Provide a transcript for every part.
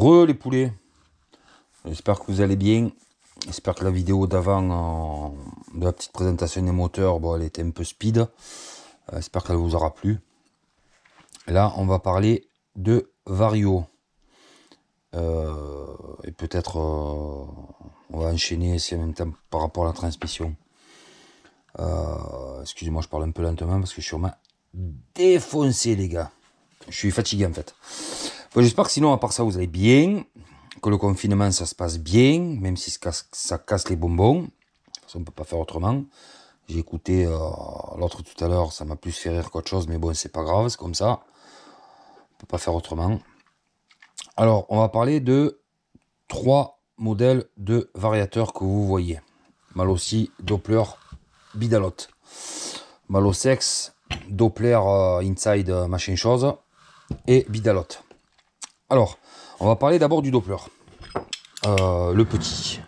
Re les poulets, j'espère que vous allez bien. J'espère que la vidéo d'avant euh, de la petite présentation des moteurs, bon, elle était un peu speed. Euh, j'espère qu'elle vous aura plu. Là, on va parler de Vario. Euh, et peut-être on va enchaîner ici en même temps par rapport à la transmission. Excusez-moi, je parle un peu lentement parce que je suis vraiment défoncé, les gars. Je suis fatigué en fait. J'espère que sinon, à part ça, vous allez bien, que le confinement, ça se passe bien, même si ça casse, les bonbons. De on ne peut pas faire autrement. J'ai écouté euh, l'autre tout à l'heure, ça m'a plus fait rire qu'autre chose, mais bon, c'est pas grave, c'est comme ça. On ne peut pas faire autrement. Alors, on va parler de trois modèles de variateurs que vous voyez. Malossi, Doppler, Bidalot. Malosex, Doppler euh, Inside Machine euh, machin chose et Bidalot. Alors, on va parler d'abord du Doppler. Euh, le petit.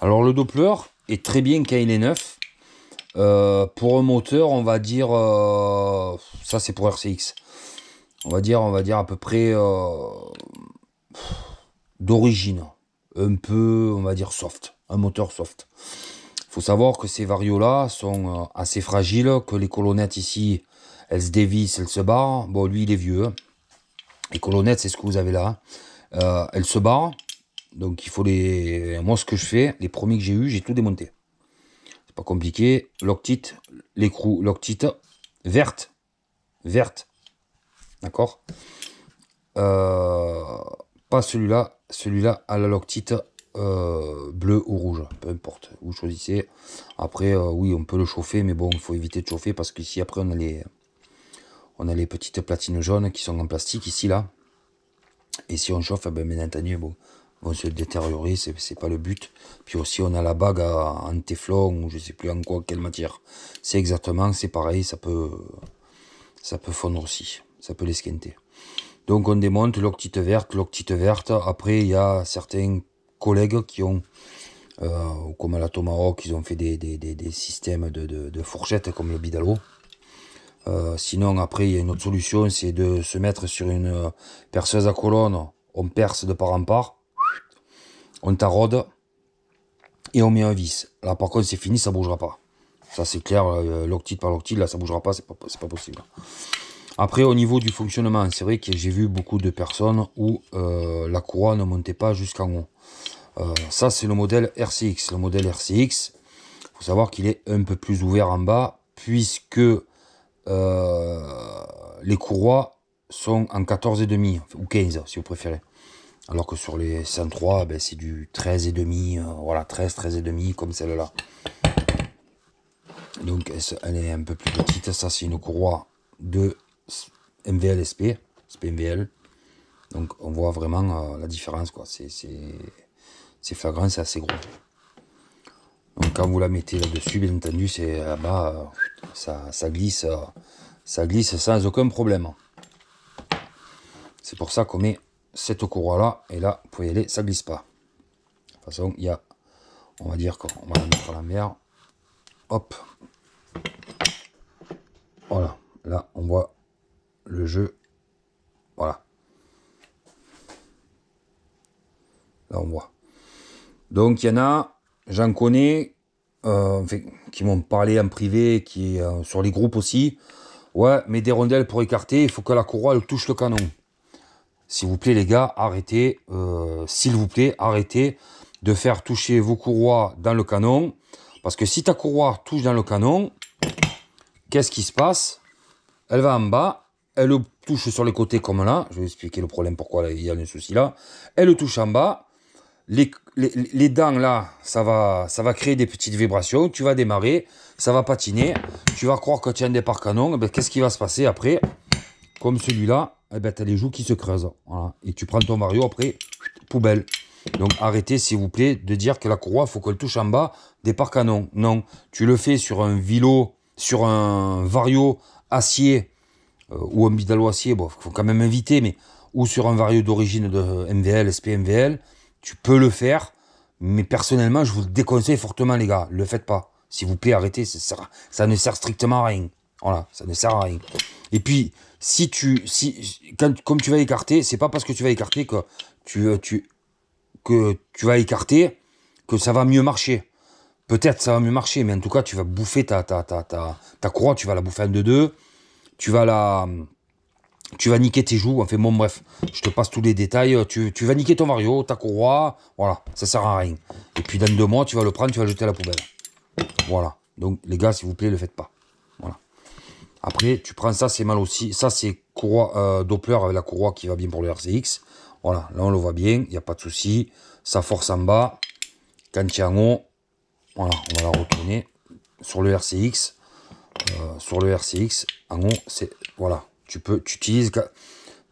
Alors le Doppler est très bien quand il est neuf. Euh, pour un moteur, on va dire, euh, ça c'est pour RCX. On va dire, on va dire à peu près d'origine, un peu, on va dire soft, un moteur soft. Il faut savoir que ces varios-là sont assez fragiles, que les colonnettes ici, elles se dévissent, elles se barrent. Bon, lui, il est vieux. Hein. Les colonnettes, c'est ce que vous avez là. Euh, elles se barrent. Donc il faut les. Moi ce que je fais, les premiers que j'ai eu, j'ai tout démonté. C'est pas compliqué. Loctite, l'écrou, loctite, verte. Verte. D'accord euh, Pas celui-là. Celui-là à la loctite euh, bleue bleu ou rouge. Peu importe. Vous choisissez. Après, euh, oui, on peut le chauffer, mais bon, il faut éviter de chauffer parce qu'ici après on a les. On a les petites platines jaunes qui sont en plastique ici, là. Et si on chauffe, eh ben, bien vont se détériorer, c'est pas le but. Puis aussi, on a la bague en téflon ou je sais plus en quoi, quelle matière. C'est exactement, c'est pareil, ça peut, ça peut fondre aussi, ça peut l'esquinter. Donc on démonte l'octite verte, l'octite verte. Après, il y a certains collègues qui ont, euh, comme à la Tomahawk, ils ont fait des, systèmes de, de fourchettes comme le bidalo. Euh, sinon, après, il y a une autre solution, c'est de se mettre sur une euh, perceuse à colonne. On perce de part en part. On tarode. Et on met un vis. Là, par contre, c'est fini, ça bougera pas. Ça, c'est clair, euh, l'octite par l'octite, là, ça bougera pas, c'est pas, pas possible. Après, au niveau du fonctionnement, c'est vrai que j'ai vu beaucoup de personnes où la courroie ne montait pas jusqu'en haut. ça, c'est le modèle RCX. Le modèle RCX, il faut savoir qu'il est un peu plus ouvert en bas, puisque euh, les courroies sont en 14,5 ou 15 si vous préférez. Alors que sur les 103, ben, c'est du 13,5, euh, voilà, 13, 13,5 comme celle-là. Donc elle est un peu plus petite, ça c'est une courroie de MVL SP, Donc on voit vraiment euh, la différence, quoi. C'est flagrant, c'est assez gros. Donc quand vous la mettez là-dessus, bien entendu, c'est là-bas, euh, ça, glisse, euh, ça glisse sans aucun problème. C'est pour ça qu'on met cette courroie là, et là, vous pouvez y aller, ça glisse pas. De toute façon, il y a, on va dire qu'on va la mettre à mer, Hop. Voilà, là, on voit le jeu. Voilà. Là, on voit. Donc, il y en a, j'en connais euh, qui m'ont parlé en privé, qui est euh, sur les groupes aussi. Ouais, mais des rondelles pour écarter, il faut que la courroie touche le canon. S'il vous plaît, les gars, arrêtez, euh, s'il vous plaît, arrêtez de faire toucher vos courroies dans le canon. Parce que si ta courroie touche dans le canon, qu'est-ce qui se passe Elle va en bas, elle le touche sur les côtés comme là. Je vais expliquer le problème, pourquoi il y a un souci là. Elle le touche en bas, les, dents là, ça va, ça va créer des petites vibrations, tu vas démarrer, ça va patiner, tu vas croire que tu as un départ canon, eh ben, qu'est-ce qui va se passer après Comme celui-là, eh ben, tu as les joues qui se creusent, et tu prends ton Mario après, poubelle. Donc arrêtez s'il vous plaît de dire que la courroie, faut qu'elle touche en bas, départ canon. Non, tu le fais sur un vélo, sur un vario acier, euh, ou un bidalo acier, faut quand même inviter, mais ou sur un vario d'origine de MVL, SP-MVL. Tu peux le faire, mais personnellement, je vous le déconseille fortement, les gars. Le faites pas. S'il vous plaît, arrêtez. Ça, ne sert strictement à rien. Voilà, ça ne sert à rien. Et puis, si tu, si, comme tu vas écarter, c'est pas parce que tu vas écarter que euh, tu, que tu vas écarter que ça va mieux marcher. Peut-être ça va mieux marcher, mais en tout cas, tu vas bouffer ta, ta, ta, ta, ta croix, tu vas la bouffer en deux-deux. Tu vas la, tu vas niquer tes joues, En fait, bon bref, je te passe tous les détails, euh, tu, vas niquer ton Mario, ta courroie, voilà, ça sert à rien. Et puis dans deux mois, tu vas le prendre, tu vas le jeter à la poubelle. Voilà, donc les gars, s'il vous plaît, ne le faites pas. Voilà. Après, tu prends ça, c'est mal aussi, ça c'est courroie euh, Doppler avec la courroie qui va bien pour le RCX. Voilà, là on le voit bien, il n'y a pas de souci, ça force en bas, quand en haut, voilà, on va la retourner sur le RCX, euh, sur le RCX, en haut, c'est, voilà, tu peux, tu utilises.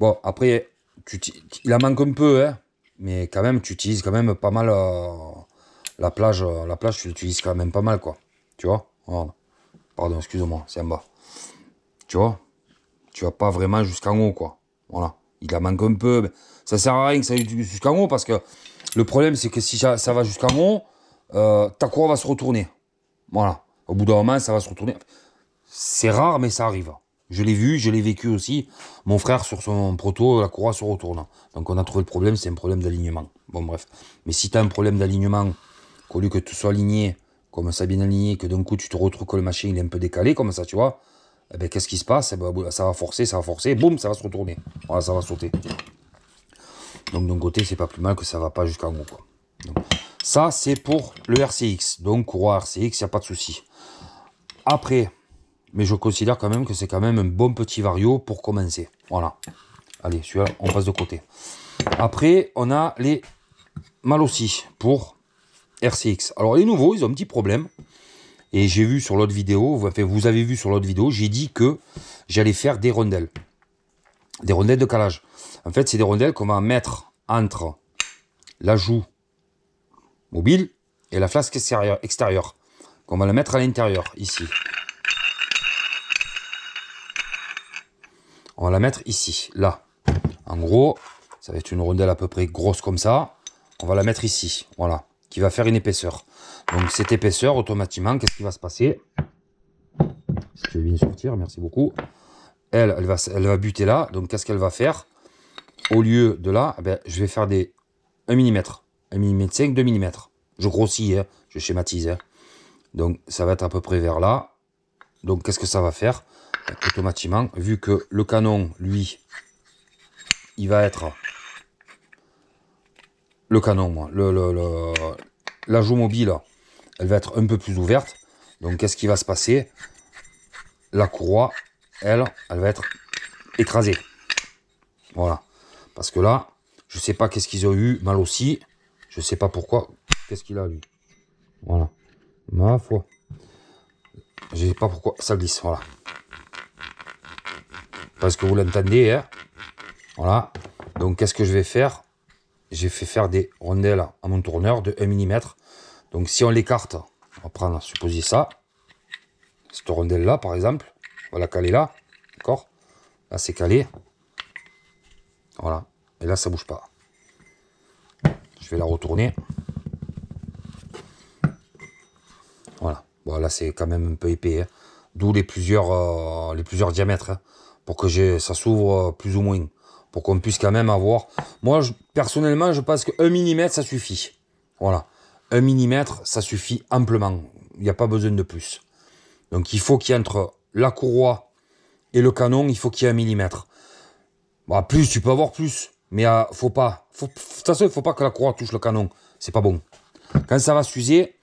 Bon, après, tu, il en manque un peu, hein, mais quand même, tu utilises quand même pas mal euh, la plage. Euh, la plage, tu l'utilises quand même pas mal, quoi. Tu vois Pardon, excuse-moi, c'est en bas. Tu vois Tu vas pas vraiment jusqu'en haut, quoi. Voilà. Il en manque un peu. ça sert à rien que ça aille jusqu'en haut parce que le problème, c'est que si ça, va jusqu'en haut, euh, ta croix va se retourner. Voilà. Au bout d'un moment, ça va se retourner. C'est rare, mais ça arrive. Je l'ai vu, je l'ai vécu aussi. Mon frère sur son proto, la courroie se retourne. Donc on a trouvé le problème, c'est un problème d'alignement. Bon bref. Mais si tu as un problème d'alignement, qu'au lieu que tout soit aligné, comme ça bien aligné, que d'un coup tu te retrouves que le machin il est un peu décalé, comme ça, tu vois, eh ben, qu'est-ce qui se passe eh ben, Ça va forcer, ça va forcer, boum, ça va se retourner. Voilà, ça va sauter. Donc d'un côté, c'est pas plus mal que ça va pas jusqu'en haut. Donc, ça, c'est pour le RCX. Donc courroie RCX, il n'y a pas de souci. Après, mais je considère quand même que c'est quand même un bon petit vario pour commencer. Voilà. Allez, celui-là, on passe de côté. Après, on a les Malossi pour RCX. Alors, les nouveaux, ils ont un petit problème. Et j'ai vu sur l'autre vidéo, vous avez vu sur l'autre vidéo, j'ai dit que j'allais faire des rondelles. Des rondelles de calage. En fait, c'est des rondelles qu'on va mettre entre la joue mobile et la flasque extérieure. extérieure qu'on va la mettre à l'intérieur, ici. On va la mettre ici, là. En gros, ça va être une rondelle à peu près grosse comme ça. On va la mettre ici, voilà, qui va faire une épaisseur. Donc cette épaisseur, automatiquement, qu'est-ce qui va se passer Je vais sortir, merci beaucoup. Elle, elle va, elle va buter là. Donc qu'est-ce qu'elle va faire Au lieu de là, eh ben, je vais faire des 1 mm, 1 mm 5, 2 mm. Je grossis, hein. je schématise. Hein. Donc ça va être à peu près vers là. Donc qu'est-ce que ça va faire automatiquement, vu que le canon, lui, il va être le canon, moi, le, la joue mobile, elle va être un peu plus ouverte. Donc, qu'est-ce qui va se passer La courroie, elle, elle va être écrasée. Voilà. Parce que là, je sais pas qu'est-ce qu'ils ont eu, mal aussi. Je sais pas pourquoi. Qu'est-ce qu'il a, lui Voilà. Ma foi. Je sais pas pourquoi ça glisse, voilà parce que vous l'entendez. Hein voilà. Donc, qu'est-ce que je vais faire J'ai fait faire des rondelles à mon tourneur de 1 mm. Donc, si on l'écarte, on va prendre, supposé ça. Cette rondelle-là, par exemple. On va la caler là. D'accord Là, c'est calé. Voilà. Et là, ça bouge pas. Je vais la retourner. Voilà. Bon, là, c'est quand même un peu épais. Hein. D'où les, plusieurs, euh, les plusieurs diamètres. Hein pour que ça s'ouvre euh, plus ou moins, pour qu'on puisse quand même avoir. Moi, personnellement, je pense qu'un millimètre, ça suffit. Voilà. Un millimètre, ça suffit amplement. Il n'y a pas besoin de plus. Donc, il faut qu'il y ait entre la courroie et le canon, il faut qu'il y ait un millimètre. Bah, plus, tu peux avoir plus. Mais euh, faut pas. de toute façon, il faut pas que la courroie touche le canon. C'est pas bon. Quand ça va s'user,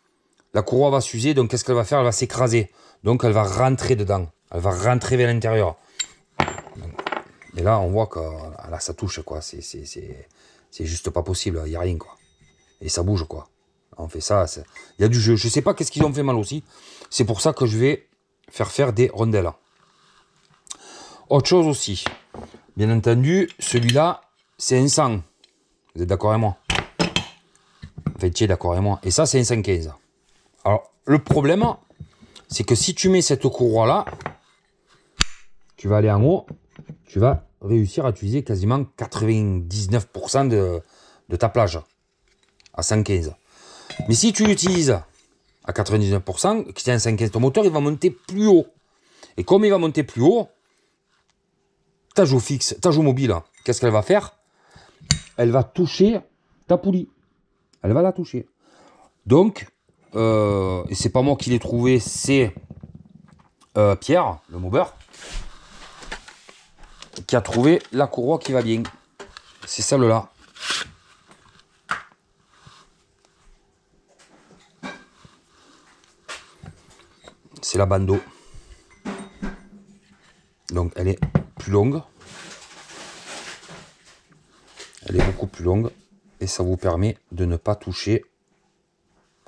la courroie va s'user. Donc, qu'est-ce qu'elle va faire Elle va s'écraser. Donc, elle va rentrer dedans. Elle va rentrer vers l'intérieur. Et là, on voit que ah, là, ça touche, quoi. C'est juste pas possible, il n'y a rien, quoi. Et ça bouge, quoi. On fait ça, il y a du jeu. Je sais pas qu'est-ce qu'ils ont fait mal aussi. C'est pour ça que je vais faire faire des rondelles. Autre chose aussi. Bien entendu, celui-là, c'est un 100. Vous êtes d'accord avec moi Enfin, tu d'accord avec moi. Et ça, c'est un 115. Alors, le problème, c'est que si tu mets cette courroie-là, tu vas aller en haut, tu vas réussir à utiliser quasiment 99% de, ta plage à 115. Mais si tu l'utilises à 99%, qui tient à 115, ton moteur il va monter plus haut. Et comme il va monter plus haut, ta joue fixe, ta joue mobile, qu'est-ce qu'elle va faire Elle va toucher ta poulie. Elle va la toucher. Donc, euh, et c'est pas moi qui l'ai trouvé, c'est euh, Pierre, le mobeur, qui a trouvé la courroie qui va bien. C'est celle-là. C'est la bandeau. Donc elle est plus longue. Elle est beaucoup plus longue. Et ça vous permet de ne pas toucher,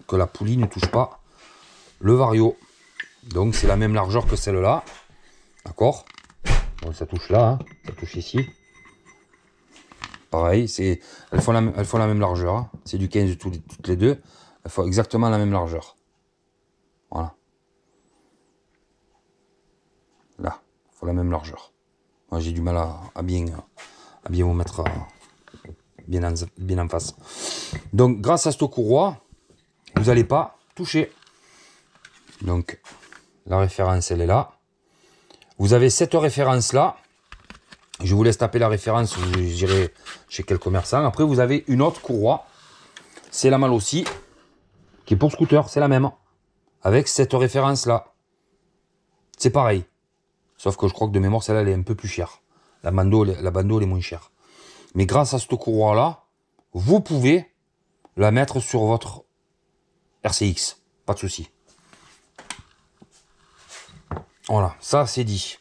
que la poulie ne touche pas le vario. Donc c'est la même largeur que celle-là. D'accord ça touche là, hein. ça touche ici. Pareil, elles font, la, la même largeur. Hein. C'est du 15 toutes les, toutes les deux. Elles font exactement la même largeur. Voilà. Là, il faut la même largeur. Moi, j'ai du mal à, bien, à bien vous mettre euh, bien en, bien en face. Donc, grâce à ce courroie, vous n'allez pas toucher. Donc, la référence, elle est là. Vous avez cette référence-là. Je vous laisse taper la référence, vous irez chez quel commerçant. Après, vous avez une autre courroie. C'est la malle aussi, qui est pour scooter, c'est la même. Avec cette référence-là. C'est pareil. Sauf que je crois que de mémoire, celle-là, elle est un peu plus chère. La bandeau, la bandeau est moins chère. Mais grâce à cette courroie-là, vous pouvez la mettre sur votre RCX. Pas de souci. Voilà, ça c'est dit.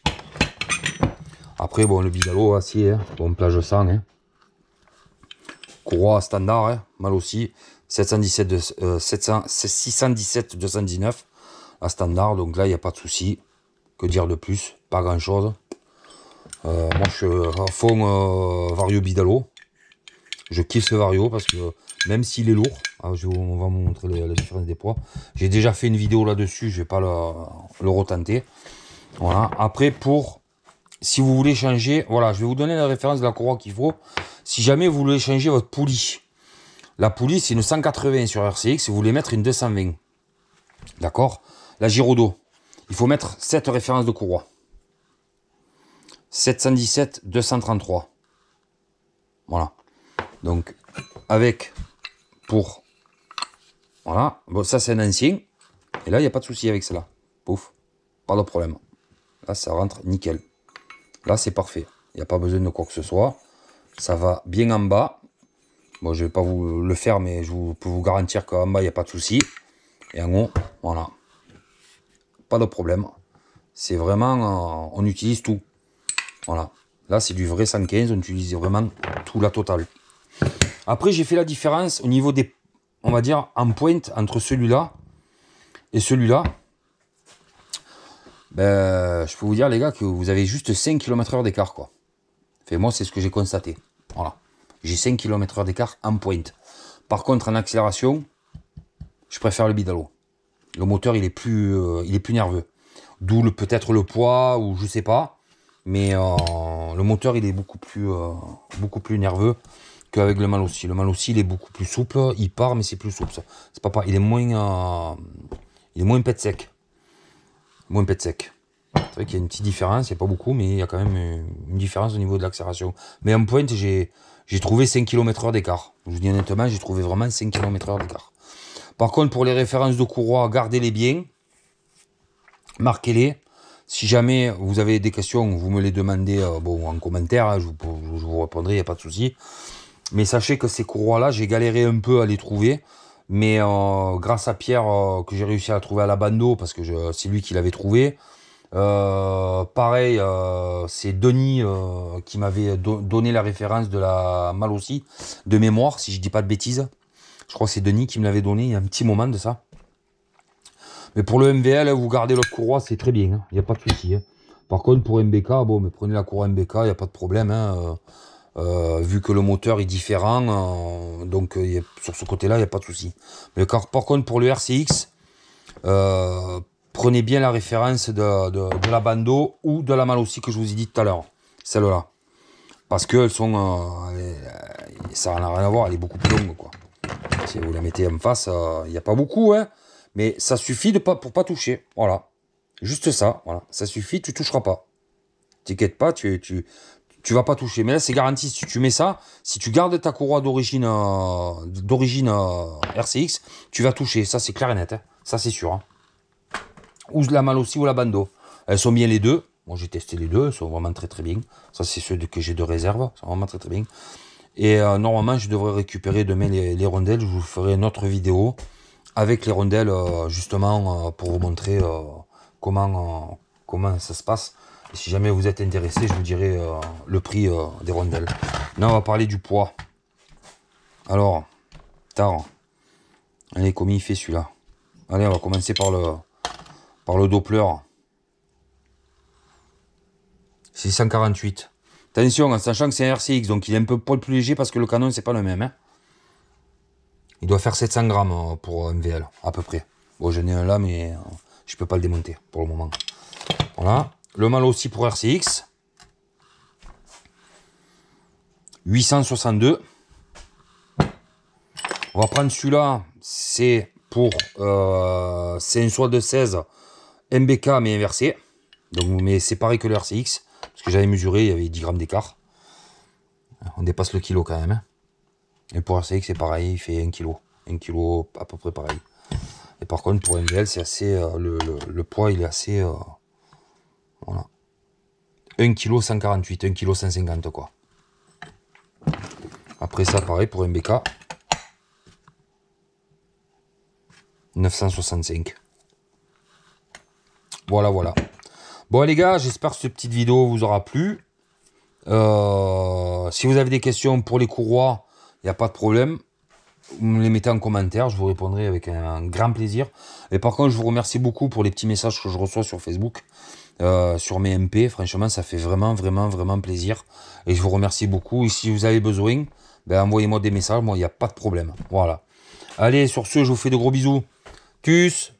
Après, bon, le bidalo, acier, hein. bon, plage sang. Hein. Courroie standard, hein. mal aussi. 717, de, 700, 617 219 à standard, donc là, il n'y a pas de souci. Que dire de plus Pas grand chose. Euh, moi, je suis fond euh, Vario Bidalo. Je kiffe ce Vario parce que même s'il est lourd. Ah, on va vous montrer la, différence des poids. J'ai déjà fait une vidéo là-dessus, je ne vais pas le, retenter. Voilà. Après, pour si vous voulez changer, voilà, je vais vous donner la référence de la courroie qu'il faut. Si jamais vous voulez changer votre poulie, la poulie, c'est une 180 sur RCX, vous voulez mettre une 220. D'accord La Girodo, il faut mettre cette référence de courroie. 717 233. Voilà. Donc, avec pour... Voilà, bon, ça c'est un ancien. Et là, il n'y a pas de souci avec cela. Pouf, pas de problème. Là, ça rentre nickel. Là, c'est parfait. Il n'y a pas besoin de quoi que ce soit. Ça va bien en bas. Bon, je ne vais pas vous le faire, mais je peux vous garantir qu'en bas, il n'y a pas de souci. Et en haut, voilà. Pas de problème. C'est vraiment... Euh, on utilise tout. Voilà. Là, c'est du vrai 115. On utilise vraiment tout la totale. Après, j'ai fait la différence au niveau des, on va dire, en pointe entre celui-là et celui-là. Ben, je peux vous dire, les gars, que vous avez juste 5 km/h d'écart, quoi. Fait, moi, c'est ce que j'ai constaté. Voilà. J'ai 5 km/h d'écart en pointe. Par contre, en accélération, je préfère le bidalo. Le moteur, il est plus, euh, il est plus nerveux. D'où peut-être le poids, ou je sais pas. Mais euh, le moteur, il est beaucoup plus, euh, beaucoup plus nerveux avec le mal aussi. Le mal aussi, il est beaucoup plus souple. Il part, mais c'est plus souple. C'est pas Il est moins, euh, il est moins pet sec. Moins pet sec. C'est vrai qu'il y a une petite différence. Il n'y a pas beaucoup, mais il y a quand même une différence au niveau de l'accélération. Mais en pointe, j'ai, j'ai trouvé 5 km/h d'écart. Je vous dis honnêtement, j'ai trouvé vraiment 5 km/h d'écart. Par contre, pour les références de courroie, gardez-les bien. Marquez-les. Si jamais vous avez des questions, vous me les demandez euh, bon, en commentaire. Hein, je, vous, je, vous, répondrai, il n'y a pas de souci. Mais sachez que ces courroies-là, j'ai galéré un peu à les trouver. Mais euh, grâce à Pierre, euh, que j'ai réussi à trouver à la bandeau, parce que c'est lui qui l'avait trouvé. Euh, pareil, c'est Denis qui m'avait donné la référence de la Malossi, de mémoire, si je ne dis pas de bêtises. Je crois que c'est Denis qui me l'avait donné il y a un petit moment de ça. Mais pour le MVL, hein, vous gardez l'autre courroie, c'est très bien. Hein, il n'y a pas de souci. Hein. Par contre, pour MBK, bon, mais prenez la courroie MBK, il n'y a pas de problème. Euh, vu que le moteur est différent, euh, donc euh, sur ce côté-là, il n'y a pas de souci. Mais par contre, pour le RCX, prenez bien la référence de, de, la bandeau ou de la aussi que je vous ai dit tout à l'heure, celle-là. Parce qu'elles sont. ça n'a rien à voir, elle est beaucoup plus longue. Quoi. Si vous la mettez en face, il n'y a pas beaucoup, hein. mais ça suffit de pas, pour pas toucher. Voilà. Juste ça, voilà. Ça suffit, tu ne toucheras pas. T'inquiète pas, tu, tu, tu vas pas toucher. Mais là, c'est garanti, si tu mets ça, si tu gardes ta courroie d'origine euh, d'origine euh, RCX, tu vas toucher. Ça, c'est clair et net. Hein. Ça, c'est sûr. Hein. Ou la aussi ou la bandeau. Elles sont bien les deux. Moi, j'ai testé les deux. Elles sont vraiment très, très bien. Ça, c'est ceux que j'ai de réserve. sont vraiment très, très bien. Et euh, normalement, je devrais récupérer demain les, les, rondelles. Je vous ferai une autre vidéo avec les rondelles, justement, pour vous montrer comment, comment ça se passe si jamais vous êtes intéressé, je vous dirai euh, le prix euh, des rondelles. Là, on va parler du poids. Alors, tard. Allez, combien il fait celui-là Allez, on va commencer par le, par le Doppler. 648. Attention, en sachant que c'est un RCX, donc il est un peu plus léger parce que le canon, c'est pas le même. Hein. il doit faire 700 grammes euh, pour MVL à peu près. Bon, j'en ai un là, mais je peux pas le démonter pour le moment. Voilà. Le mal aussi pour RCX. 862. On va prendre celui-là, c'est pour euh, c'est une soie de 16 MBK mais inversé. Donc mais c'est pareil que le RCX parce que j'avais mesuré, il y avait 10 grammes d'écart. On dépasse le kilo quand même. Hein. Et pour RCX c'est pareil, il fait 1 kg. 1 kg à peu près pareil. Et par contre pour MBL, c'est assez euh, le, poids il est assez euh, voilà. 1 kg 148, 1 kg 150 quoi. Après ça, pareil pour un BK. 965. Voilà, voilà. Bon les gars, j'espère que cette petite vidéo vous aura plu. Euh, si vous avez des questions pour les courroies, il n'y a pas de problème. Vous me les mettez en commentaire, je vous répondrai avec un grand plaisir. Et par contre, je vous remercie beaucoup pour les petits messages que je reçois sur Facebook. Euh, sur mes MP. Franchement, ça fait vraiment, vraiment, vraiment plaisir. Et je vous remercie beaucoup. Et si vous avez besoin, ben, envoyez-moi des messages. Moi, il n'y a pas de problème. Voilà. Allez, sur ce, je vous fais de gros bisous. Tchuss